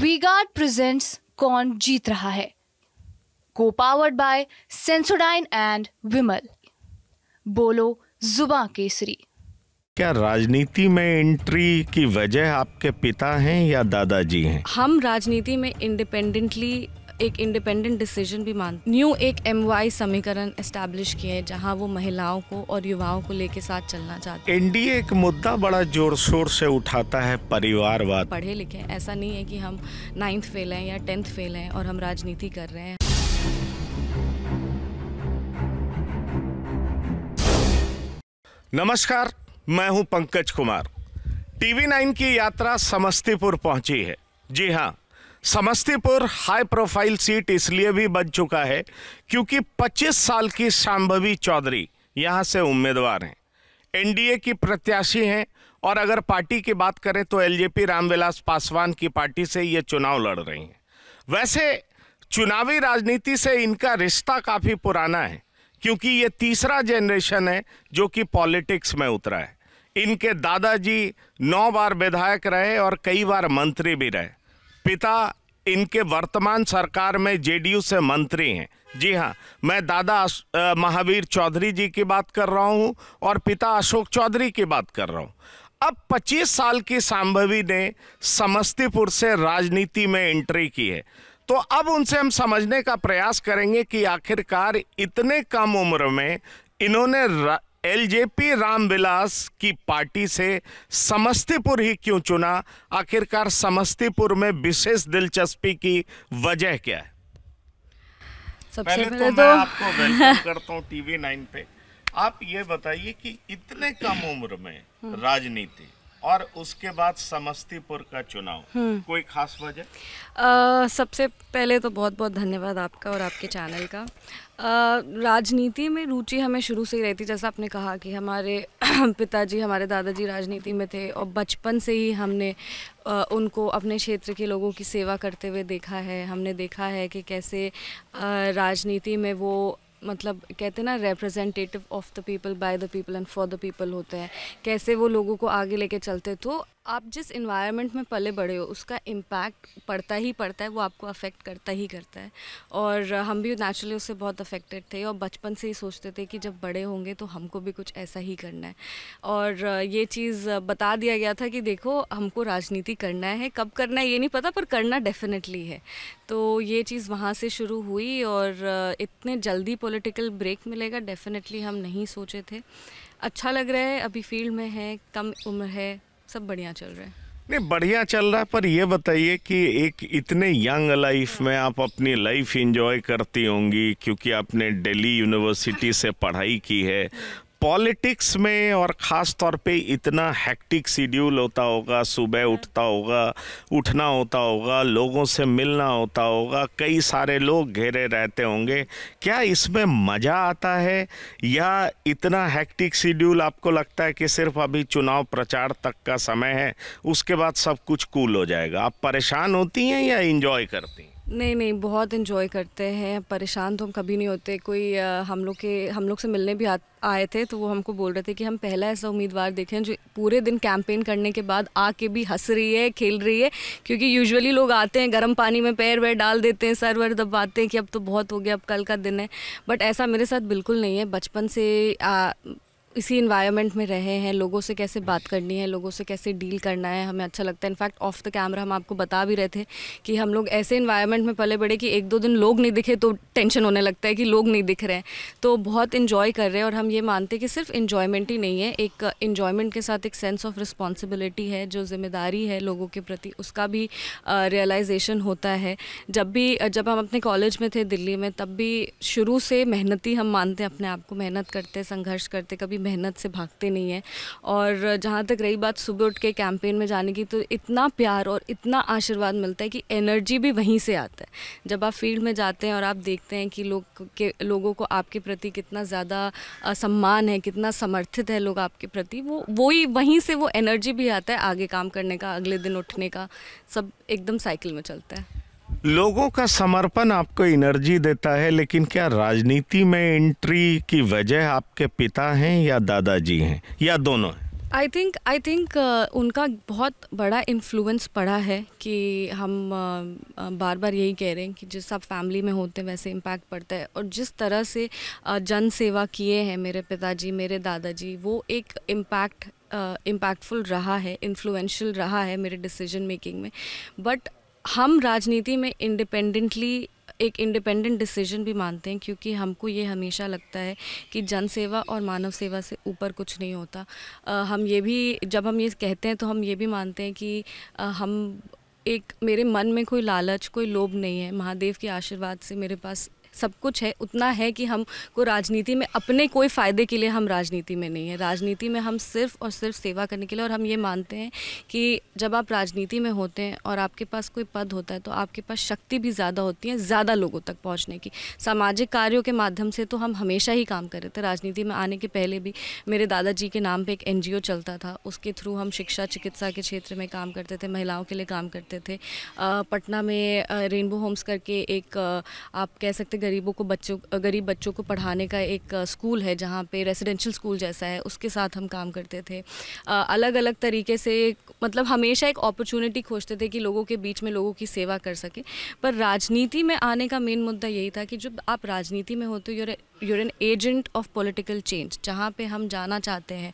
V-Guard presents कौन जीत रहा है को powered by Sensodyne and Vimal बोलो जुबा केसरी क्या राजनीति में एंट्री की वजह आपके पिता हैं या दादाजी हैं हम राजनीति में इंडिपेंडेंटली एक इंडिपेंडेंट डिसीजन भी मान न्यू एक एम समीकरण एस्टेब्लिश किया है जहाँ वो महिलाओं को और युवाओं को लेके साथ चलना चाहते हैं एनडीए एक मुद्दा बड़ा जोर शोर से उठाता है परिवारवाद पढ़े लिखे ऐसा नहीं है कि हम नाइन्थ फेल हैं या टेंथ फेल हैं और हम राजनीति कर रहे हैं नमस्कार मैं हूं पंकज कुमार टीवी नाइन की यात्रा समस्तीपुर पहुंची है जी हाँ समस्तीपुर हाई प्रोफाइल सीट इसलिए भी बन चुका है क्योंकि 25 साल की शाम्भवी चौधरी यहाँ से उम्मीदवार हैं एनडीए की प्रत्याशी हैं और अगर पार्टी की बात करें तो एलजेपी रामविलास पासवान की पार्टी से ये चुनाव लड़ रही हैं वैसे चुनावी राजनीति से इनका रिश्ता काफ़ी पुराना है क्योंकि ये तीसरा जनरेशन है जो कि पॉलिटिक्स में उतरा है इनके दादाजी नौ बार विधायक रहे और कई बार मंत्री भी रहे पिता इनके वर्तमान सरकार में जेडीयू से मंत्री हैं जी हाँ मैं दादा महावीर चौधरी जी की बात कर रहा हूँ और पिता अशोक चौधरी की बात कर रहा हूँ अब 25 साल की सांभवी ने समस्तीपुर से राजनीति में एंट्री की है तो अब उनसे हम समझने का प्रयास करेंगे कि आखिरकार इतने कम उम्र में इन्होंने एलजेपी रामविलास की पार्टी से समस्तीपुर ही क्यों चुना आखिरकार समस्तीपुर में विशेष दिलचस्पी की वजह क्या है सबसे पहले, पहले तो, तो मैं आपको वेलकम करता हूं टीवी नाइन पे आप ये बताइए कि इतने कम उम्र में हम्म। राजनीति और उसके बाद समस्तीपुर का चुनाव हम्म। कोई खास वजह सबसे पहले तो बहुत बहुत धन्यवाद आपका और आपके चैनल का राजनीति में रुचि हमें शुरू से ही रहती जैसा आपने कहा कि हमारे पिताजी हमारे दादाजी राजनीति में थे और बचपन से ही हमने उनको अपने क्षेत्र के लोगों की सेवा करते हुए देखा है हमने देखा है कि कैसे राजनीति में वो मतलब कहते हैं ना representative of the people by the people and for the people होते हैं कैसे वो लोगों को आगे लेके चलते तो आप जिस इन्वायरमेंट में पले बड़े हो उसका इम्पैक्ट पड़ता ही पड़ता है वो आपको अफेक्ट करता ही करता है और हम भी नेचुरली उससे बहुत अफेक्टेड थे और बचपन से ही सोचते थे कि जब बड़े होंगे तो हमको भी कुछ ऐसा ही करना है और ये चीज़ बता दिया गया था कि देखो हमको राजनीति करना है कब करना है ये नहीं पता पर करना डेफिनेटली है तो ये चीज़ वहाँ से शुरू हुई और इतने जल्दी पॉलिटिकल ब्रेक मिलेगा डेफिनेटली हम नहीं सोचे थे अच्छा लग रहा है अभी फील्ड में है कम उम्र है सब बढ़िया चल रहा है नहीं बढ़िया चल रहा है पर यह बताइए कि एक इतने यंग लाइफ हाँ। में आप अपनी लाइफ एंजॉय करती होंगी क्योंकि आपने दिल्ली यूनिवर्सिटी से पढ़ाई की है पॉलिटिक्स में और ख़ास तौर पे इतना हैक्टिक शेड्यूल होता होगा सुबह उठता होगा उठना होता होगा लोगों से मिलना होता होगा कई सारे लोग घेरे रहते होंगे क्या इसमें मज़ा आता है या इतना हैक्टिक शेड्यूल आपको लगता है कि सिर्फ अभी चुनाव प्रचार तक का समय है उसके बाद सब कुछ कूल हो जाएगा आप परेशान होती हैं या इंजॉय करती हैं नहीं नहीं बहुत इन्जॉय करते हैं परेशान तो हम कभी नहीं होते कोई आ, हम लोग के हम लोग से मिलने भी आ, आए थे तो वो हमको बोल रहे थे कि हम पहला ऐसा उम्मीदवार देखें जो पूरे दिन कैंपेन करने के बाद आके भी हंस रही है खेल रही है क्योंकि यूजुअली लोग आते हैं गर्म पानी में पैर वैर डाल देते हैं सर वर दबाते हैं कि अब तो बहुत हो गया अब कल का दिन है बट ऐसा मेरे साथ बिल्कुल नहीं है बचपन से आ, इसी इन्वायरमेंट में रहे हैं लोगों से कैसे बात करनी है लोगों से कैसे डील करना है हमें अच्छा लगता है इनफैक्ट ऑफ द कैमरा हम आपको बता भी रहे थे कि हम लोग ऐसे इन्वायरमेंट में पले बड़े कि एक दो दिन लोग नहीं दिखे तो टेंशन होने लगता है कि लोग नहीं दिख रहे हैं तो बहुत इन्जॉय कर रहे हैं और हम ये मानते हैं कि सिर्फ इन्जॉयमेंट ही नहीं है एक इन्जॉयमेंट के साथ एक सेंस ऑफ रिस्पॉन्सिबिलिटी है जो जिम्मेदारी है लोगों के प्रति उसका भी रियलाइजेशन होता है जब भी जब हम अपने कॉलेज में थे दिल्ली में तब भी शुरू से मेहनती हम मानते हैं अपने आप को मेहनत करते संघर्ष करते कभी मेहनत से भागते नहीं हैं और जहाँ तक रही बात सुबह उठ के कैंपेन में जाने की तो इतना प्यार और इतना आशीर्वाद मिलता है कि एनर्जी भी वहीं से आता है जब आप फील्ड में जाते हैं और आप देखते हैं कि लोग के लोगों को आपके प्रति कितना ज़्यादा सम्मान है कितना समर्थित है लोग आपके प्रति वो वही वहीं से वो एनर्जी भी आता है आगे काम करने का अगले दिन उठने का सब एकदम साइकिल में चलता है लोगों का समर्पण आपको एनर्जी देता है लेकिन क्या राजनीति में एंट्री की वजह आपके पिता हैं या दादाजी हैं या दोनों हैं आई थिंक आई थिंक उनका बहुत बड़ा इन्फ्लुएंस पड़ा है कि हम uh, uh बार बार यही कह रहे हैं कि जिस आप फैमिली में होते हैं वैसे इम्पैक्ट पड़ता है और जिस तरह से uh, जन सेवा किए हैं मेरे पिताजी मेरे दादाजी वो एक इम्पैक्ट इम्पैक्टफुल uh, रहा है इन्फ्लुएंशियल रहा है मेरे डिसीजन मेकिंग में बट हम राजनीति में इंडिपेंडेंटली एक इंडिपेंडेंट डिसीजन भी मानते हैं क्योंकि हमको ये हमेशा लगता है कि जनसेवा और मानव सेवा से ऊपर कुछ नहीं होता आ, हम ये भी जब हम ये कहते हैं तो हम ये भी मानते हैं कि आ, हम एक मेरे मन में कोई लालच कोई लोभ नहीं है महादेव के आशीर्वाद से मेरे पास सब कुछ है उतना है कि हमको राजनीति में अपने कोई फ़ायदे के लिए हम राजनीति में नहीं है राजनीति में हम सिर्फ और सिर्फ सेवा करने के लिए और हम ये मानते हैं कि जब आप राजनीति में होते हैं और आपके पास कोई पद होता है तो आपके पास शक्ति भी ज़्यादा होती है ज़्यादा लोगों तक पहुँचने की सामाजिक कार्यों के माध्यम से तो हम हमेशा ही काम कर रहे थे राजनीति में आने के पहले भी मेरे दादाजी के नाम पर एक एन चलता था उसके थ्रू हम शिक्षा चिकित्सा के क्षेत्र में काम करते थे महिलाओं के लिए काम करते थे पटना में रेनबो होम्स करके एक आप कह सकते गरीबों को बच्चों गरीब बच्चों को पढ़ाने का एक स्कूल है जहाँ पे रेजिडेंशियल स्कूल जैसा है उसके साथ हम काम करते थे अलग अलग तरीके से मतलब हमेशा एक अपॉर्चुनिटी खोजते थे कि लोगों के बीच में लोगों की सेवा कर सकें पर राजनीति में आने का मेन मुद्दा यही था कि जब आप राजनीति में होते हो you're an agent of political change जहाँ पे हम जाना चाहते हैं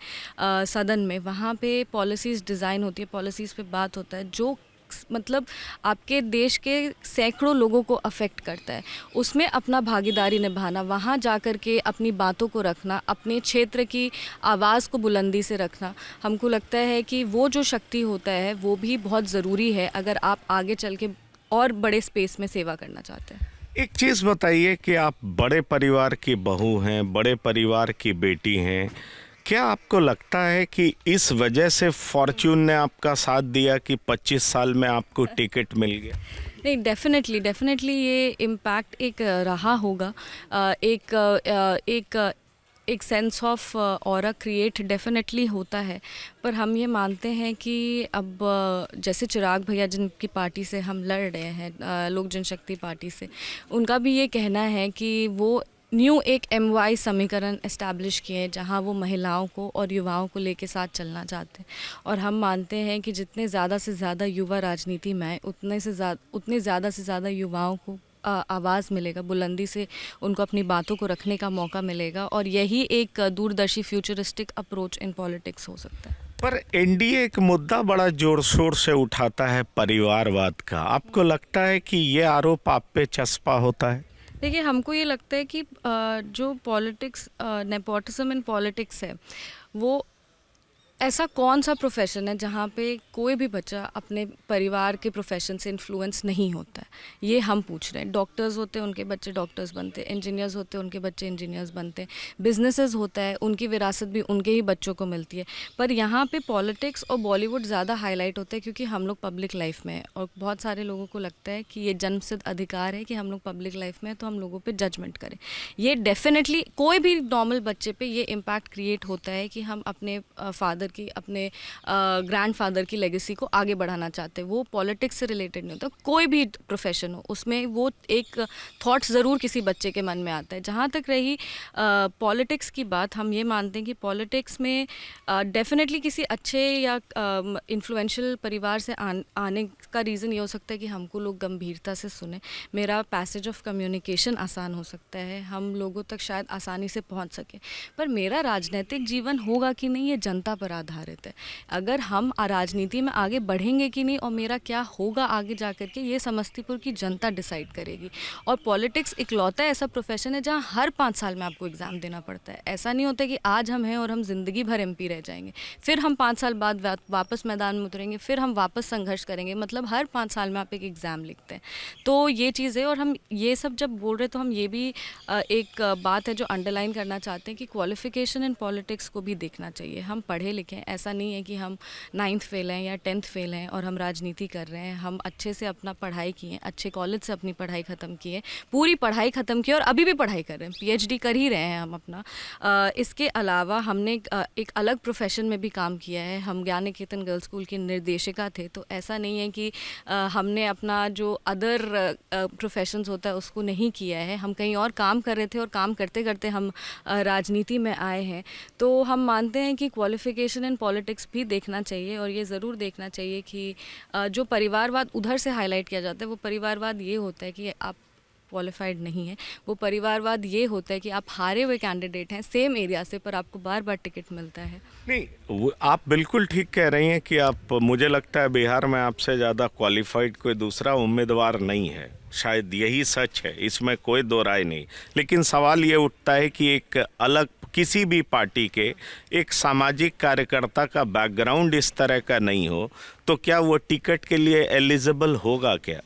सदन में वहाँ पे पॉलिसीज़ डिज़ाइन होती है पॉलिसीज़ पे बात होता है जो मतलब आपके देश के सैकड़ों लोगों को अफेक्ट करता है उसमें अपना भागीदारी निभाना वहाँ जा कर के अपनी बातों को रखना अपने क्षेत्र की आवाज़ को बुलंदी से रखना हमको लगता है कि वो जो शक्ति होता है वो भी बहुत ज़रूरी है अगर आप आगे चल के और बड़े स्पेस में सेवा करना चाहते हैं एक चीज़ बताइए कि आप बड़े परिवार की बहू हैं बड़े परिवार की बेटी हैं क्या आपको लगता है कि इस वजह से फॉर्च्यून ने आपका साथ दिया कि 25 साल में आपको टिकट मिल गया नहीं डेफिनेटली डेफिनेटली ये इम्पैक्ट एक रहा होगा एक एक एक सेंस ऑफ और क्रिएट डेफिनेटली होता है पर हम ये मानते हैं कि अब जैसे चिराग भैया जिनकी पार्टी से हम लड़ रहे हैं लोक जनशक्ति पार्टी से उनका भी ये कहना है कि वो न्यू एक एम वाई समीकरण इस्टेब्लिश किए हैं जहाँ वो महिलाओं को और युवाओं को लेके साथ चलना चाहते हैं और हम मानते हैं कि जितने ज़्यादा से ज़्यादा युवा राजनीति में आए उतने से ज़्यादा उतने ज़्यादा से ज़्यादा युवाओं को आवाज़ मिलेगा बुलंदी से उनको अपनी बातों को रखने का मौका मिलेगा और यही एक दूरदर्शी फ्यूचरिस्टिक अप्रोच इन पॉलिटिक्स हो सकता है पर एनडीए एक मुद्दा बड़ा जोर शोर से उठाता है परिवारवाद का आपको लगता है कि ये आरोप आप पे चस्पा होता है देखिए हमको ये लगता है कि जो पॉलिटिक्स नेपोटिज्म इन पॉलिटिक्स है वो ऐसा कौन सा प्रोफेशन है जहाँ पे कोई भी बच्चा अपने परिवार के प्रोफेशन से इन्फ्लुएंस नहीं होता है ये हम पूछ रहे हैं डॉक्टर्स होते हैं उनके बच्चे डॉक्टर्स बनते हैं इंजीनियर्स होते हैं उनके बच्चे इंजीनियर्स बनते हैं बिजनेसेस होता है उनकी विरासत भी उनके ही बच्चों को मिलती है पर यहाँ पर पॉलिटिक्स और बॉलीवुड ज़्यादा हाईलाइट होते हैं क्योंकि हम लोग पब्लिक लाइफ में है और बहुत सारे लोगों को लगता है कि ये जन्म अधिकार है कि हम लोग पब्लिक लाइफ में है तो हम लोगों पर जजमेंट करें ये डेफिनेटली कोई भी नॉर्मल बच्चे पर ये इम्पैक्ट क्रिएट होता है कि हम अपने फादर कि अपने फादर की लेगेसी को आगे बढ़ाना चाहते हैं वो पॉलिटिक्स से रिलेटेड नहीं होता कोई भी प्रोफेशन हो उसमें वो एक थाट्स ज़रूर किसी बच्चे के मन में आता है जहाँ तक रही पॉलिटिक्स की बात हम ये मानते हैं कि पॉलिटिक्स में डेफिनेटली किसी अच्छे या इन्फ्लुएंशियल परिवार से आने का रीज़न ये हो सकता है कि हमको लोग गंभीरता से सुने मेरा पैसेज ऑफ कम्युनिकेशन आसान हो सकता है हम लोगों तक शायद आसानी से पहुंच सके पर मेरा राजनीतिक जीवन होगा कि नहीं ये जनता पर आधारित है अगर हम राजनीति में आगे बढ़ेंगे कि नहीं और मेरा क्या होगा आगे जा कर के ये समस्तीपुर की जनता डिसाइड करेगी और पॉलिटिक्स इकलौता ऐसा प्रोफेशन है जहाँ हर पाँच साल में आपको एग्ज़ाम देना पड़ता है ऐसा नहीं होता कि आज हम हैं और हम ज़िंदगी भर एम रह जाएंगे फिर हम पाँच साल बाद वापस मैदान में उतरेंगे फिर हम वापस संघर्ष करेंगे मतलब हर पाँच साल में आप एक एग्ज़ाम लिखते हैं तो ये चीज़ है और हम ये सब जब बोल रहे तो हम ये भी एक बात है जो अंडरलाइन करना चाहते हैं कि क्वालिफिकेशन इन पॉलिटिक्स को भी देखना चाहिए हम पढ़े लिखे नागरिक हैं ऐसा नहीं है कि हम नाइन्थ फेल हैं या टेंथ फेल हैं और हम राजनीति कर रहे हैं हम अच्छे से अपना पढ़ाई किए अच्छे कॉलेज से अपनी पढ़ाई ख़त्म किए पूरी पढ़ाई ख़त्म की और अभी भी पढ़ाई कर रहे हैं पीएचडी कर ही रहे हैं हम अपना इसके अलावा हमने एक, अलग प्रोफेशन में भी काम किया है हम ज्ञान निकेतन गर्ल्स स्कूल की निर्देशिका थे तो ऐसा नहीं है कि हमने अपना जो अदर प्रोफेशन होता है उसको नहीं किया है हम कहीं और काम कर रहे थे और काम करते करते हम राजनीति में आए हैं तो हम मानते हैं कि क्वालिफिकेशन एजुकेशन एंड पॉलिटिक्स भी देखना चाहिए और ये ज़रूर देखना चाहिए कि जो परिवारवाद उधर से हाईलाइट किया जाता है वो परिवारवाद ये होता है कि आप क्वालिफाइड नहीं है वो परिवारवाद ये होता है कि आप हारे हुए कैंडिडेट हैं सेम एरिया से पर आपको बार बार टिकट मिलता है नहीं वो आप बिल्कुल ठीक कह रही हैं कि आप मुझे लगता है बिहार में आपसे ज़्यादा क्वालिफाइड कोई दूसरा उम्मीदवार नहीं है शायद यही सच है इसमें कोई दो राय नहीं लेकिन सवाल ये उठता है कि एक अलग किसी भी पार्टी के एक सामाजिक कार्यकर्ता का बैकग्राउंड इस तरह का नहीं हो तो क्या वो टिकट के लिए एलिजिबल होगा क्या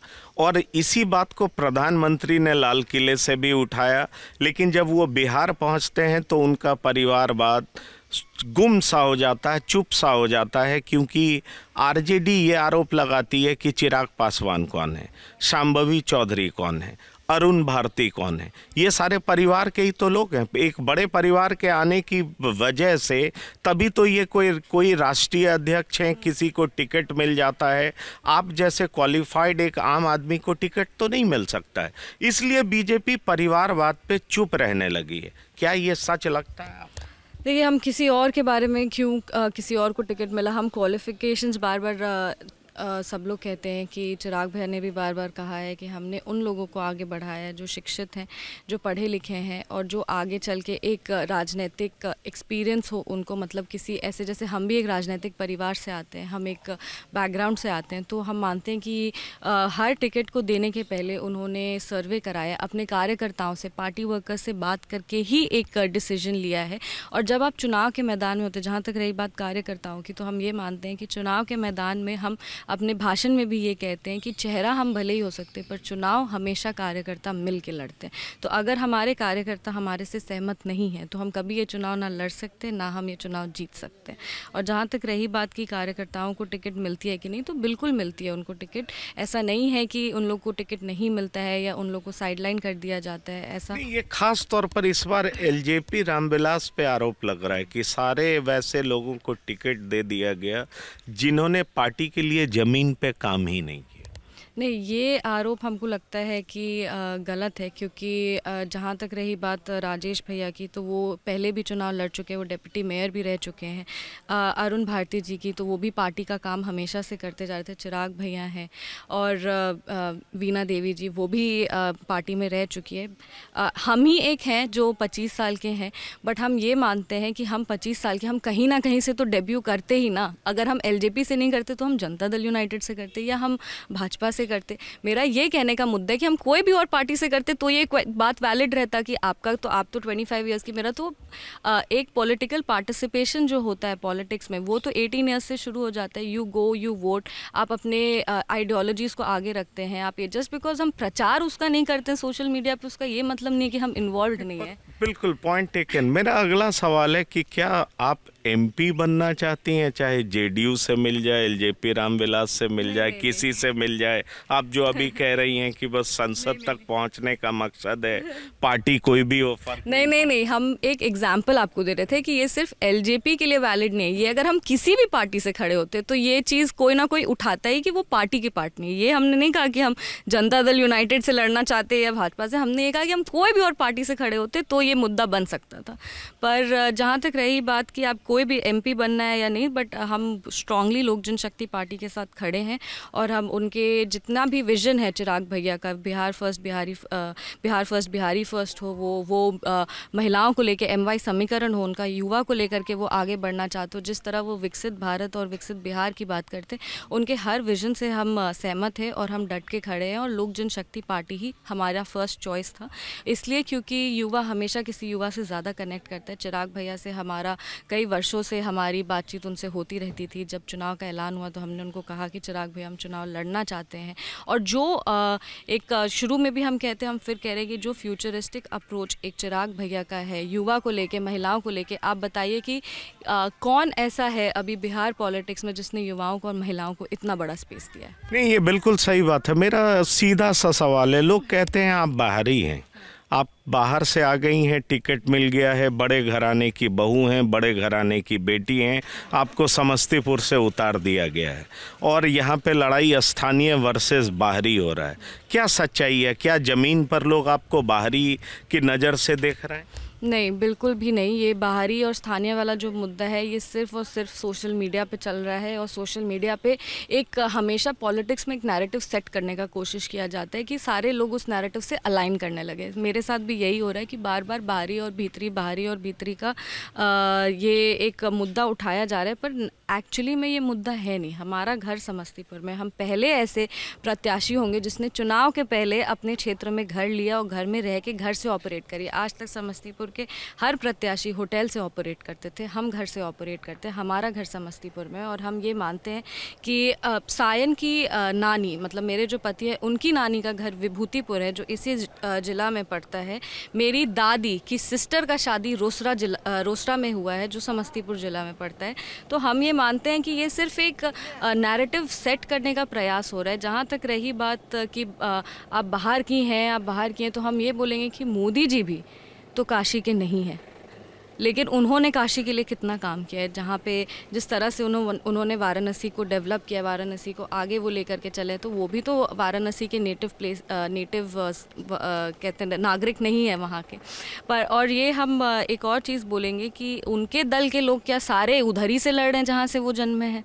और इसी बात को प्रधानमंत्री ने लाल किले से भी उठाया लेकिन जब वो बिहार पहुंचते हैं तो उनका परिवारवाद गुम सा हो जाता है चुप सा हो जाता है क्योंकि आरजेडी ये आरोप लगाती है कि चिराग पासवान कौन है शाम्भवी चौधरी कौन है अरुण भारती कौन है ये सारे परिवार के ही तो लोग हैं एक बड़े परिवार के आने की वजह से तभी तो ये कोई कोई राष्ट्रीय अध्यक्ष हैं किसी को टिकट मिल जाता है आप जैसे क्वालिफाइड एक आम आदमी को टिकट तो नहीं मिल सकता है इसलिए बीजेपी परिवारवाद पे चुप रहने लगी है क्या ये सच लगता है आप देखिए हम किसी और के बारे में क्यों किसी और को टिकट मिला हम क्वालिफिकेशंस बार बार सब लोग कहते हैं कि चिराग भैया ने भी बार बार कहा है कि हमने उन लोगों को आगे बढ़ाया है जो शिक्षित हैं जो पढ़े लिखे हैं और जो आगे चल के एक राजनीतिक एक्सपीरियंस हो उनको मतलब किसी ऐसे जैसे हम भी एक राजनीतिक परिवार से आते हैं हम एक बैकग्राउंड से आते हैं तो हम मानते हैं कि हर टिकट को देने के पहले उन्होंने सर्वे कराया अपने कार्यकर्ताओं से पार्टी वर्कर से बात करके ही एक डिसीजन लिया है और जब आप चुनाव के मैदान में होते जहाँ तक रही बात कार्यकर्ताओं की तो हम ये मानते हैं कि चुनाव के मैदान में हम अपने भाषण में भी ये कहते हैं कि चेहरा हम भले ही हो सकते पर चुनाव हमेशा कार्यकर्ता मिल के लड़ते हैं तो अगर हमारे कार्यकर्ता हमारे से सहमत नहीं है तो हम कभी ये चुनाव ना लड़ सकते ना हम ये चुनाव जीत सकते हैं और जहाँ तक रही बात कि कार्यकर्ताओं को टिकट मिलती है कि नहीं तो बिल्कुल मिलती है उनको टिकट ऐसा नहीं है कि उन लोग को टिकट नहीं मिलता है या उन लोग को साइडलाइन कर दिया जाता है ऐसा ये खास तौर पर इस बार एलजेपी रामविलास पे आरोप लग रहा है कि सारे वैसे लोगों को टिकट दे दिया गया जिन्होंने पार्टी के लिए ज़मीन पे काम ही नहीं नहीं ये आरोप हमको लगता है कि गलत है क्योंकि जहाँ तक रही बात राजेश भैया की तो वो पहले भी चुनाव लड़ चुके हैं वो डिप्टी मेयर भी रह चुके हैं अरुण भारती जी की तो वो भी पार्टी का काम हमेशा से करते जा रहे थे चिराग भैया हैं और वीना देवी जी वो भी पार्टी में रह चुकी है हम ही एक हैं जो पच्चीस साल के हैं बट हम ये मानते हैं कि हम पच्चीस साल के हम कहीं ना कहीं से तो डेब्यू करते ही ना अगर हम एल से नहीं करते तो हम जनता दल यूनाइटेड से करते या हम भाजपा से से करते मेरा ये कहने का मुद्दा है कि हम कोई भी और पार्टी से करते तो ये बात वैलिड रहता कि आपका तो आप तो ट्वेंटी फाइव ईयर्स की मेरा तो आ, एक पॉलिटिकल पार्टिसिपेशन जो होता है पॉलिटिक्स में वो तो एटीन ईयर्स से शुरू हो जाता है यू गो यू वोट आप अपने आइडियोलॉजीज़ को आगे रखते हैं आप ये जस्ट बिकॉज हम प्रचार उसका नहीं करते सोशल मीडिया पर उसका ये मतलब नहीं है कि हम इन्वॉल्व नहीं है बिल्कुल पॉइंट टेकन मेरा अगला सवाल है कि क्या आप एमपी बनना चाहती हैं चाहे जेडीयू से मिल जाए एलजेपी रामविलास से मिल जाए किसी से मिल जाए आप जो अभी कह रही हैं कि बस संसद तक पहुंचने का मकसद है पार्टी कोई भी हो नहीं नहीं नहीं, नहीं हम एक एग्जाम्पल आपको दे रहे थे कि ये सिर्फ एलजेपी के लिए वैलिड नहीं है ये अगर हम किसी भी पार्टी से खड़े होते तो ये चीज़ कोई ना कोई उठाता ही कि वो पार्टी की पार्ट नहीं ये हमने नहीं कहा कि हम जनता दल यूनाइटेड से लड़ना चाहते या भाजपा से हमने ये कहा कि हम कोई भी और पार्टी से खड़े होते तो ये मुद्दा बन सकता था पर जहाँ तक रही बात कि आपको कोई भी एमपी बनना है या नहीं बट हम स्ट्रांगली लोक जनशक्ति पार्टी के साथ खड़े हैं और हम उनके जितना भी विजन है चिराग भैया का Bihar first Bihari Bihar first Bihari first हो वो वो महिलाओं को लेकर एम वाई समीकरण हो उनका युवा को लेकर के वो आगे बढ़ना चाहते हो जिस तरह वो विकसित भारत और विकसित बिहार की बात करते उनके हर विजन से हम सहमत हैं और हम डट के खड़े हैं और लोक जनशक्ति पार्टी ही हमारा फर्स्ट चॉइस था इसलिए क्योंकि युवा हमेशा किसी युवा से ज़्यादा कनेक्ट करता है चिराग भैया से हमारा कई वर्ष वर्षों से हमारी बातचीत उनसे होती रहती थी जब चुनाव का ऐलान हुआ तो हमने उनको कहा कि चिराग भैया हम चुनाव लड़ना चाहते हैं और जो एक शुरू में भी हम कहते हैं हम फिर कह रहे हैं कि जो फ्यूचरिस्टिक अप्रोच एक चिराग भैया का है युवा को लेके महिलाओं को लेके आप बताइए कि आ, कौन ऐसा है अभी बिहार पॉलिटिक्स में जिसने युवाओं को और महिलाओं को इतना बड़ा स्पेस दिया है नहीं ये बिल्कुल सही बात है मेरा सीधा सा सवाल है लोग कहते हैं आप बाहरी हैं आप बाहर से आ गई हैं टिकट मिल गया है बड़े घराने की बहू हैं बड़े घराने की बेटी हैं आपको समस्तीपुर से उतार दिया गया है और यहाँ पे लड़ाई स्थानीय वर्सेस बाहरी हो रहा है क्या सच्चाई है क्या ज़मीन पर लोग आपको बाहरी की नज़र से देख रहे हैं नहीं बिल्कुल भी नहीं ये बाहरी और स्थानीय वाला जो मुद्दा है ये सिर्फ और सिर्फ सोशल मीडिया पे चल रहा है और सोशल मीडिया पे एक हमेशा पॉलिटिक्स में एक नैरेटिव सेट करने का कोशिश किया जाता है कि सारे लोग उस नैरेटिव से अलाइन करने लगे मेरे साथ भी यही हो रहा है कि बार बार बाहरी और भीतरी बाहरी और भीतरी का आ, ये एक मुद्दा उठाया जा रहा है पर एक्चुअली में ये मुद्दा है नहीं हमारा घर समस्तीपुर में हम पहले ऐसे प्रत्याशी होंगे जिसने चुनाव के पहले अपने क्षेत्र में घर लिया और घर में रह के घर से ऑपरेट करी आज तक समस्तीपुर करके हर प्रत्याशी होटल से ऑपरेट करते थे हम घर से ऑपरेट करते हैं हमारा घर समस्तीपुर में और हम ये मानते हैं कि सायन की नानी मतलब मेरे जो पति है उनकी नानी का घर विभूतिपुर है जो इसी ज़िला में पड़ता है मेरी दादी की सिस्टर का शादी रोसरा जिला रोसरा में हुआ है जो समस्तीपुर ज़िला में पड़ता है तो हम ये मानते हैं कि ये सिर्फ एक नैरेटिव सेट करने का प्रयास हो रहा है जहाँ तक रही बात कि आप बाहर की हैं आप बाहर की हैं तो हम ये बोलेंगे कि मोदी जी भी तो काशी के नहीं है लेकिन उन्होंने काशी के लिए कितना काम किया है जहाँ पे जिस तरह से उन्होंने उन्होंने वाराणसी को डेवलप किया वाराणसी को आगे वो लेकर के चले तो वो भी तो वाराणसी के नेटिव प्लेस नेटिव कहते हैं नागरिक नहीं है वहाँ के पर और ये हम एक और चीज़ बोलेंगे कि उनके दल के लोग क्या सारे उधर ही से लड़ रहे हैं जहाँ से वो जन्मे हैं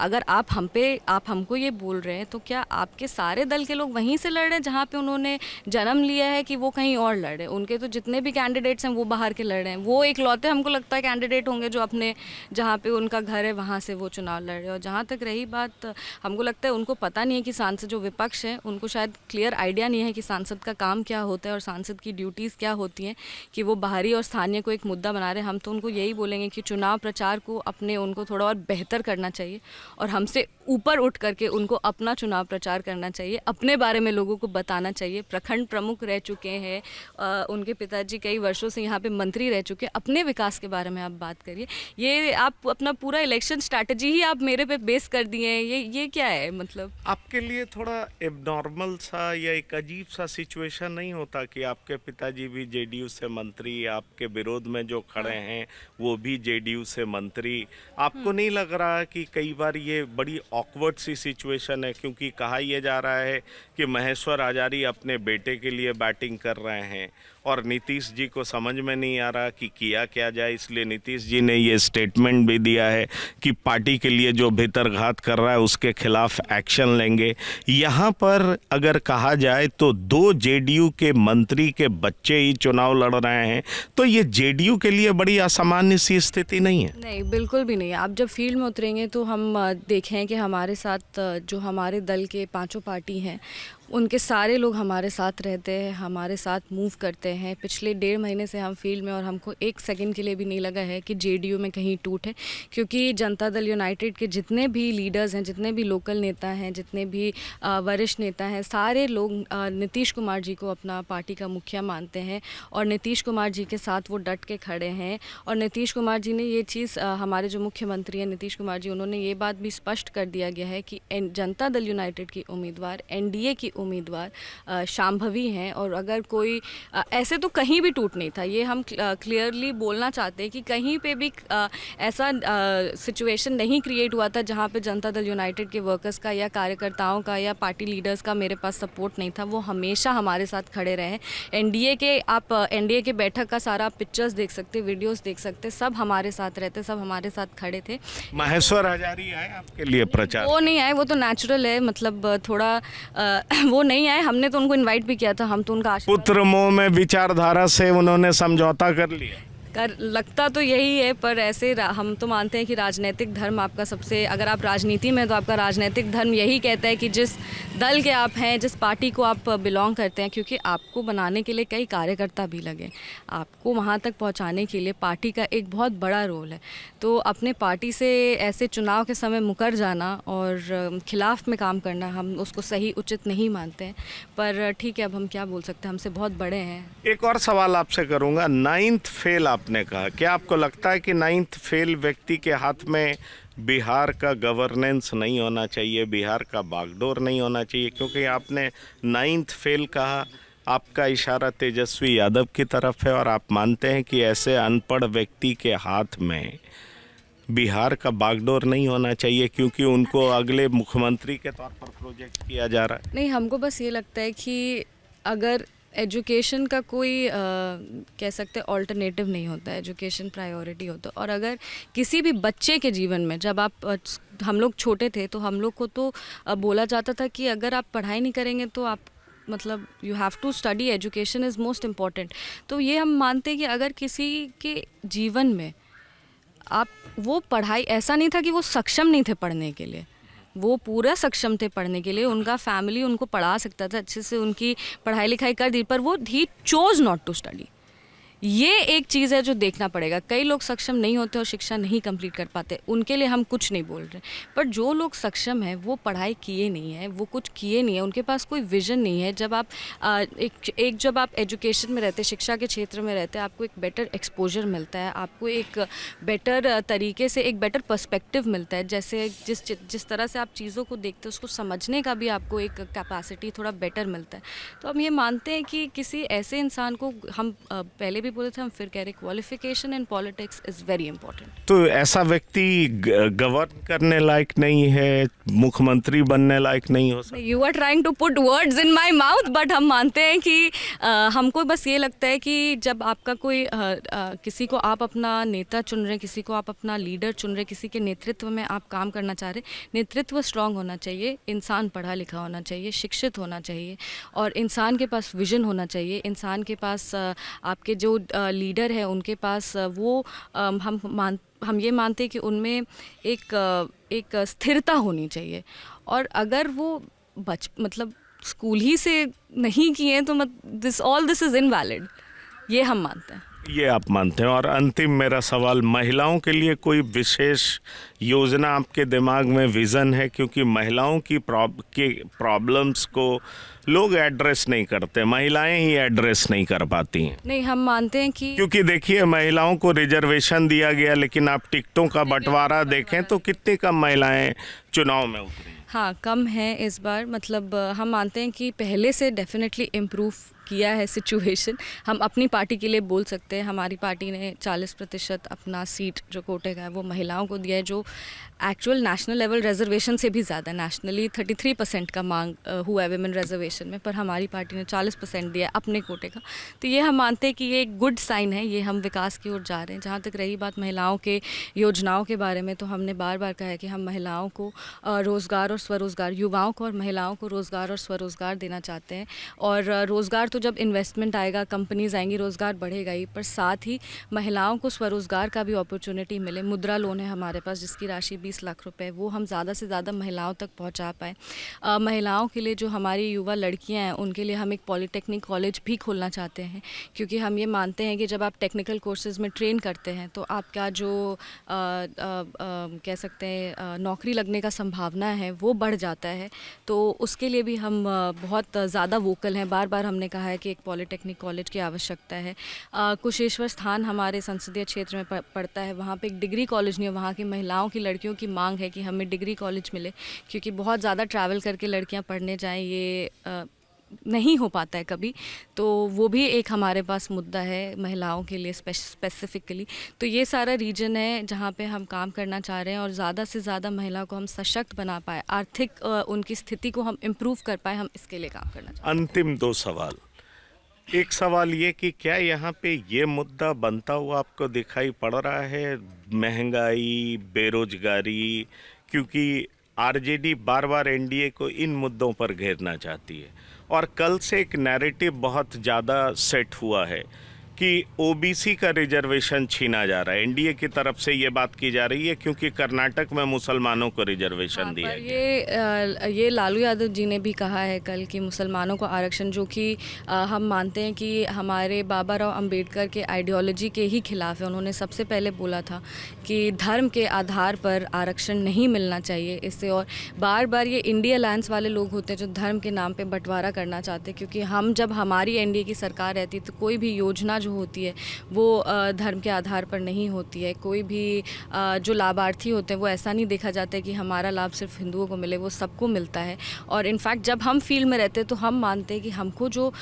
अगर आप हम पे आप हमको ये बोल रहे हैं तो क्या आपके सारे दल के लोग वहीं से लड़ रहे हैं जहाँ पे उन्होंने जन्म लिया है कि वो कहीं और लड़ रहे हैं उनके तो जितने भी कैंडिडेट्स हैं वो बाहर के लड़ रहे हैं वो एक लौते हमको लगता है कैंडिडेट होंगे जो अपने जहाँ पे उनका घर है वहाँ से वो चुनाव लड़ रहे हैं और जहाँ तक रही बात हमको लगता है उनको पता नहीं है कि सांसद जो विपक्ष है उनको शायद क्लियर आइडिया नहीं है कि सांसद का काम क्या होता है और सांसद की ड्यूटीज़ क्या होती हैं कि वो बाहरी और स्थानीय को एक मुद्दा बना रहे हैं हम तो उनको यही बोलेंगे कि चुनाव प्रचार को अपने उनको थोड़ा और बेहतर करना चाहिए और हमसे ऊपर उठ करके उनको अपना चुनाव प्रचार करना चाहिए अपने बारे में लोगों को बताना चाहिए प्रखंड प्रमुख रह चुके हैं उनके पिताजी कई वर्षों से यहाँ पे मंत्री रह चुके हैं अपने विकास के बारे में आप बात करिए ये आप अपना पूरा इलेक्शन स्ट्रैटेजी ही आप मेरे पे बेस कर दिए हैं ये ये क्या है मतलब आपके लिए थोड़ा एबनॉर्मल सा या एक अजीब सा सिचुएशन नहीं होता कि आपके पिताजी भी जे से मंत्री आपके विरोध में जो खड़े हाँ। हैं वो भी जेडीयू से मंत्री आपको हम्म। नहीं लग रहा कि कई बार बार ये बड़ी ऑकवर्ड सी सिचुएशन है क्योंकि कहा यह जा रहा है कि महेश्वर आजारी अपने बेटे के लिए बैटिंग कर रहे हैं और नीतीश जी को समझ में नहीं आ रहा कि किया क्या जाए इसलिए नीतीश जी ने ये स्टेटमेंट भी दिया है कि पार्टी के लिए जो भीतरघात कर रहा है उसके खिलाफ एक्शन लेंगे यहाँ पर अगर कहा जाए तो दो जेडीयू के मंत्री के बच्चे ही चुनाव लड़ रहे हैं तो ये जेडीयू के लिए बड़ी असामान्य सी स्थिति नहीं है नहीं बिल्कुल भी नहीं आप जब फील्ड में उतरेंगे तो हम देखें कि हमारे साथ जो हमारे दल के पाँचों पार्टी हैं उनके सारे लोग हमारे साथ रहते हैं हमारे साथ मूव करते हैं पिछले डेढ़ महीने से हम फील्ड में और हमको एक सेकंड के लिए भी नहीं लगा है कि जेडीयू में कहीं टूट है क्योंकि जनता दल यूनाइटेड के जितने भी लीडर्स हैं जितने भी लोकल नेता हैं जितने भी वरिष्ठ नेता हैं सारे लोग नीतीश कुमार जी को अपना पार्टी का मुखिया मानते हैं और नीतीश कुमार जी के साथ वो डट के खड़े हैं और नीतीश कुमार जी ने ये चीज़ हमारे जो मुख्यमंत्री हैं नीतीश कुमार जी उन्होंने ये बात भी स्पष्ट कर दिया गया है कि जनता दल यूनाइटेड की उम्मीदवार एनडीए की उम्मीदवार शाम्भवी हैं और अगर कोई ऐसे तो कहीं भी टूट नहीं था ये हम क्लियरली बोलना चाहते हैं कि कहीं पे भी ऐसा सिचुएशन नहीं क्रिएट हुआ था जहाँ पे जनता दल यूनाइटेड के वर्कर्स का या कार्यकर्ताओं का या पार्टी लीडर्स का मेरे पास सपोर्ट नहीं था वो हमेशा हमारे साथ खड़े रहे एनडीए के आप एन के बैठक का सारा पिक्चर्स देख सकते वीडियोस देख सकते सब हमारे साथ रहते सब हमारे साथ खड़े थे महेश्वर हजारी आए आपके लिए प्रचार वो नहीं आए वो तो नेचुरल है मतलब थोड़ा वो नहीं आए हमने तो उनको इनवाइट भी किया था हम तो उनका पुत्र मोह में विचारधारा से उन्होंने समझौता कर लिया कर लगता तो यही है पर ऐसे हम तो मानते हैं कि राजनीतिक धर्म आपका सबसे अगर आप राजनीति में तो आपका राजनीतिक धर्म यही कहता है कि जिस दल के आप हैं जिस पार्टी को आप बिलोंग करते हैं क्योंकि आपको बनाने के लिए कई कार्यकर्ता भी लगे आपको वहाँ तक पहुँचाने के लिए पार्टी का एक बहुत बड़ा रोल है तो अपने पार्टी से ऐसे चुनाव के समय मुकर जाना और खिलाफ में काम करना हम उसको सही उचित नहीं मानते हैं पर ठीक है अब हम क्या बोल सकते हैं हमसे बहुत बड़े हैं एक और सवाल आपसे करूँगा नाइन्थ फेल आप आपने कहा क्या आपको लगता है कि नाइन्थ फेल व्यक्ति के हाथ में बिहार का गवर्नेंस नहीं होना चाहिए बिहार का बागडोर नहीं होना चाहिए क्योंकि आपने नाइन्थ फेल कहा आपका इशारा तेजस्वी यादव की तरफ है और आप मानते हैं कि ऐसे अनपढ़ व्यक्ति के हाथ में बिहार का बागडोर नहीं होना चाहिए क्योंकि उनको अगले मुख्यमंत्री के तौर पर प्रोजेक्ट किया जा रहा है नहीं हमको बस ये लगता है कि अगर एजुकेशन का कोई आ, कह सकते हैं ऑल्टरनेटिव नहीं होता एजुकेशन प्रायोरिटी होता और अगर किसी भी बच्चे के जीवन में जब आप हम लोग छोटे थे तो हम लोग को तो बोला जाता था कि अगर आप पढ़ाई नहीं करेंगे तो आप मतलब you have to study education is most important तो ये हम मानते हैं कि अगर किसी के जीवन में आप वो पढ़ाई ऐसा नहीं था कि वो सक्षम नहीं थे पढ़ने के लिए वो पूरा सक्षम थे पढ़ने के लिए उनका फैमिली उनको पढ़ा सकता था अच्छे से उनकी पढ़ाई लिखाई कर दी पर वो ही चोज़ नॉट टू स्टडी ये एक चीज़ है जो देखना पड़ेगा कई लोग सक्षम नहीं होते और शिक्षा नहीं कंप्लीट कर पाते उनके लिए हम कुछ नहीं बोल रहे पर जो लोग सक्षम है वो पढ़ाई किए नहीं है वो कुछ किए नहीं है उनके पास कोई विजन नहीं है जब आप एक एक जब आप एजुकेशन में रहते शिक्षा के क्षेत्र में रहते आपको एक बेटर एक्सपोजर मिलता है आपको एक बेटर तरीके से एक बेटर पर्सपेक्टिव मिलता है जैसे जिस जिस तरह से आप चीज़ों को देखते उसको समझने का भी आपको एक कैपेसिटी थोड़ा बेटर मिलता है तो हम ये मानते हैं कि किसी ऐसे इंसान को हम पहले भी भी बोले थे हम फिर कह रहे qualification in politics is very important तो ऐसा व्यक्ति गवर्न करने लायक नहीं है मुख्यमंत्री बनने लायक नहीं हो सकता you are trying to put words in my mouth but हम मानते हैं कि आ, हमको बस ये लगता है कि जब आपका कोई आ, आ, किसी को आप अपना नेता चुन रहे किसी को आप अपना लीडर चुन रहे किसी के नेतृत्व में आप काम करना चाह रहे नेतृत्व स्ट्रांग होना चाहिए इंसान पढ़ा लिखा होना चाहिए शिक्षित होना चाहिए और इंसान के पास विजन होना चाहिए इंसान के पास आपके जो लीडर है उनके पास वो हम मान हम ये मानते हैं कि उनमें एक एक स्थिरता होनी चाहिए और अगर वो बच मतलब स्कूल ही से नहीं किए तो मत this all this is invalid ये हम मानते हैं ये आप मानते हैं और अंतिम मेरा सवाल महिलाओं के लिए कोई विशेष योजना आपके दिमाग में विज़न है क्योंकि महिलाओं की प्रॉब के प्रॉब्लम्स को लोग एड्रेस नहीं करते महिलाएं ही एड्रेस नहीं कर पाती हैं नहीं हम मानते हैं कि क्योंकि देखिए महिलाओं को रिजर्वेशन दिया गया लेकिन आप टिकटों का बंटवारा देखें तो कितनी कम महिलाएं चुनाव में उतरी हाँ कम है इस बार मतलब हम मानते हैं कि पहले से डेफिनेटली इम्प्रूव किया है सिचुएशन हम अपनी पार्टी के लिए बोल सकते हैं हमारी पार्टी ने 40 प्रतिशत अपना सीट जो कोटे का है वो महिलाओं को दिया है जो एक्चुअल नेशनल लेवल रिजर्वेशन से भी ज़्यादा नेशनली 33 परसेंट का मांग हुआ है वेमेन रिजर्वेशन में पर हमारी पार्टी ने 40 परसेंट दिया है अपने कोटे का तो ये हम मानते हैं कि ये एक गुड साइन है ये हम विकास की ओर जा रहे हैं जहाँ तक रही बात महिलाओं के योजनाओं के बारे में तो हमने बार बार कहा है कि हम महिलाओं को रोज़गार और स्वरोज़गार युवाओं को और महिलाओं को रोज़गार और स्वरोज़गार देना चाहते हैं और रोज़गार तो जब इन्वेस्टमेंट आएगा कंपनीज आएंगी रोज़गार बढ़ेगा ही पर साथ ही महिलाओं को स्वरोज़गार का भी अपॉर्चुनिटी मिले मुद्रा लोन है हमारे पास जिसकी राशि बीस लाख रुपये वो हम ज़्यादा से ज़्यादा महिलाओं तक पहुँचा पाएँ महिलाओं के लिए जो हमारी युवा लड़कियाँ हैं उनके लिए हम एक पॉलीटेक्निक कॉलेज भी खोलना चाहते हैं क्योंकि हम ये मानते हैं कि जब आप टेक्निकल कोर्सेज में ट्रेन करते हैं तो आपका जो कह सकते हैं नौकरी लगने का संभावना है वो बढ़ जाता है तो उसके लिए भी हम बहुत ज़्यादा वोकल हैं बार बार हमने कहा है है कि एक पॉलिटेक्निक कॉलेज की आवश्यकता है कुशेश्वर स्थान हमारे संसदीय क्षेत्र में पड़ता है वहाँ पर एक डिग्री कॉलेज नहीं है वहाँ की महिलाओं की लड़कियों की मांग है कि हमें डिग्री कॉलेज मिले क्योंकि बहुत ज़्यादा ट्रैवल करके लड़कियाँ पढ़ने जाएँ ये आ, नहीं हो पाता है कभी तो वो भी एक हमारे पास मुद्दा है महिलाओं के लिए स्पेसिफिकली तो ये सारा रीजन है जहाँ पे हम काम करना चाह रहे हैं और ज़्यादा से ज़्यादा महिलाओं को हम सशक्त बना पाए आर्थिक उनकी स्थिति को हम इम्प्रूव कर पाए हम इसके लिए काम करना चाहते हैं अंतिम दो सवाल एक सवाल ये कि क्या यहाँ पे ये मुद्दा बनता हुआ आपको दिखाई पड़ रहा है महंगाई बेरोजगारी क्योंकि आरजेडी बार बार एनडीए को इन मुद्दों पर घेरना चाहती है और कल से एक नैरेटिव बहुत ज़्यादा सेट हुआ है कि ओबीसी का रिजर्वेशन छीना जा रहा है एनडीए की तरफ से ये बात की जा रही है क्योंकि कर्नाटक में मुसलमानों को रिजर्वेशन हाँ, दिया ये ये लालू यादव जी ने भी कहा है कल कि मुसलमानों को आरक्षण जो कि हम मानते हैं कि हमारे बाबा राव अंबेडकर के आइडियोलॉजी के ही खिलाफ है उन्होंने सबसे पहले बोला था कि धर्म के आधार पर आरक्षण नहीं मिलना चाहिए इससे और बार बार ये इंडिया अलायंस वाले लोग होते हैं जो धर्म के नाम पर बंटवारा करना चाहते क्योंकि हम जब हमारी एनडीए की सरकार रहती तो कोई भी योजना जो होती है वो धर्म के आधार पर नहीं होती है कोई भी जो लाभार्थी होते हैं वो ऐसा नहीं देखा जाता है कि हमारा लाभ सिर्फ हिंदुओं को मिले वो सबको मिलता है और इनफैक्ट जब हम फील्ड में रहते हैं तो हम मानते हैं कि हमको जो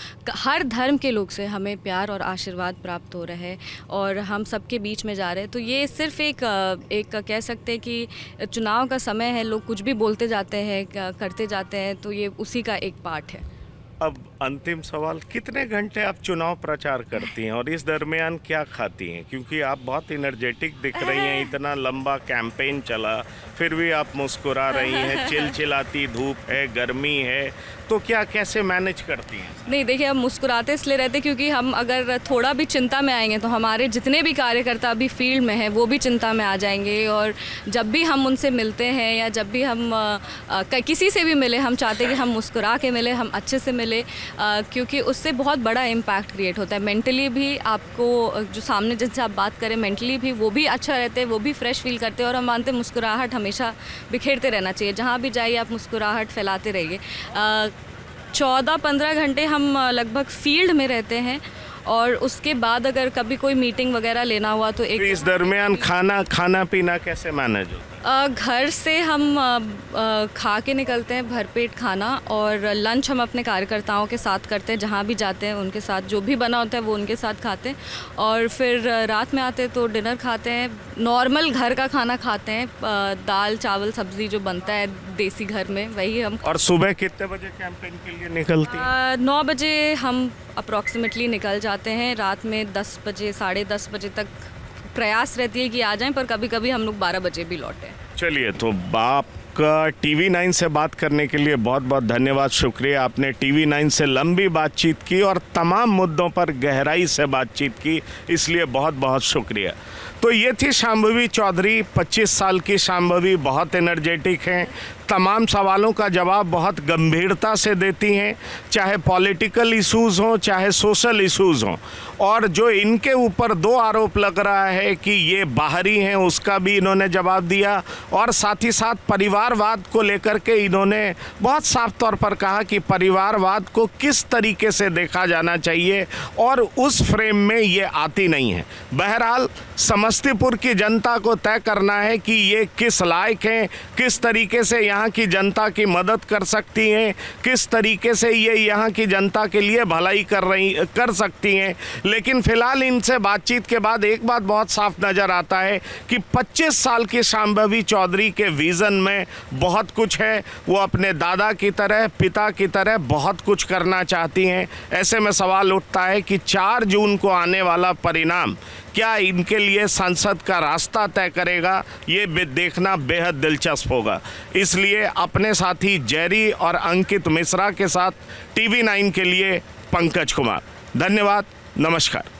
हर धर्म के लोग से हमें प्यार और आशीर्वाद प्राप्त हो रहा है और हम सबके बीच में जा रहे हैं तो ये सिर्फ एक एक कह सकते हैं कि चुनाव का समय है लोग कुछ भी बोलते जाते हैं करते जाते हैं तो ये उसी का एक पार्ट है अब अंतिम सवाल कितने घंटे आप चुनाव प्रचार करती हैं और इस दरमियान क्या खाती हैं क्योंकि आप बहुत इनर्जेटिक दिख रही हैं इतना लंबा कैंपेन चला फिर भी आप मुस्कुरा रही हैं चिलचिलाती धूप है गर्मी है तो क्या कैसे मैनेज करती हैं नहीं देखिए हम मुस्कुराते इसलिए रहते क्योंकि हम अगर थोड़ा भी चिंता में आएंगे तो हमारे जितने भी कार्यकर्ता अभी फील्ड में हैं वो भी चिंता में आ जाएंगे और जब भी हम उनसे मिलते हैं या जब भी हम आ, किसी से भी मिले हम चाहते हैं कि हम मुस्कुरा के मिले हम अच्छे से मिले आ, क्योंकि उससे बहुत बड़ा इम्पैक्ट क्रिएट होता है मेंटली भी आपको जो सामने जिनसे आप बात करें मेंटली भी वो भी अच्छा रहते हैं वो भी फ्रेश फील करते हैं और हम मानते मुस्कुराहट हमेशा बिखेरते रहना चाहिए जहाँ भी जाइए आप मुस्कुराहट फैलाते रहिए चौदह पंद्रह घंटे हम लगभग फील्ड में रहते हैं और उसके बाद अगर कभी कोई मीटिंग वगैरह लेना हुआ तो एक इस दरमियान खाना खाना पीना कैसे मैनेज होता घर से हम खा के निकलते हैं भरपेट खाना और लंच हम अपने कार्यकर्ताओं के साथ करते हैं जहाँ भी जाते हैं उनके साथ जो भी बना होता है वो उनके साथ खाते हैं और फिर रात में आते हैं तो डिनर खाते हैं नॉर्मल घर का खाना खाते हैं दाल चावल सब्ज़ी जो बनता है देसी घर में वही हम और सुबह कितने बजे कैंपेन के लिए निकलते हैं नौ बजे हम अप्रॉक्सीमेटली निकल जाते हैं रात में दस बजे साढ़े दस बजे तक प्रयास रहती है कि आ जाएं पर कभी कभी हम लोग बारह बजे भी लौटें चलिए तो बाप टी टीवी नाइन से बात करने के लिए बहुत बहुत धन्यवाद शुक्रिया आपने टीवी नाइन से लंबी बातचीत की और तमाम मुद्दों पर गहराई से बातचीत की इसलिए बहुत बहुत शुक्रिया तो ये थी शाम्भवी चौधरी 25 साल की शाम्भवी बहुत एनर्जेटिक हैं तमाम सवालों का जवाब बहुत गंभीरता से देती हैं चाहे पॉलिटिकल इश्यूज़ हों चाहे सोशल इश्यूज़ हों और जो इनके ऊपर दो आरोप लग रहा है कि ये बाहरी हैं उसका भी इन्होंने जवाब दिया और साथ ही साथ परिवारवाद को लेकर के इन्होंने बहुत साफ तौर पर कहा कि परिवारवाद को किस तरीके से देखा जाना चाहिए और उस फ्रेम में ये आती नहीं है बहरहाल समस्तीपुर की जनता को तय करना है कि ये किस लायक हैं किस तरीके से यहाँ यहाँ की जनता की मदद कर सकती हैं किस तरीके से ये यहाँ की जनता के लिए भलाई कर रही कर सकती हैं लेकिन फ़िलहाल इनसे बातचीत के बाद एक बात बहुत साफ नज़र आता है कि 25 साल की शाम्भवी चौधरी के विज़न में बहुत कुछ है वो अपने दादा की तरह पिता की तरह बहुत कुछ करना चाहती हैं ऐसे में सवाल उठता है कि चार जून को आने वाला परिणाम क्या इनके लिए संसद का रास्ता तय करेगा ये देखना बेहद दिलचस्प होगा इसलिए अपने साथी जैरी और अंकित मिश्रा के साथ टीवी नाइन के लिए पंकज कुमार धन्यवाद नमस्कार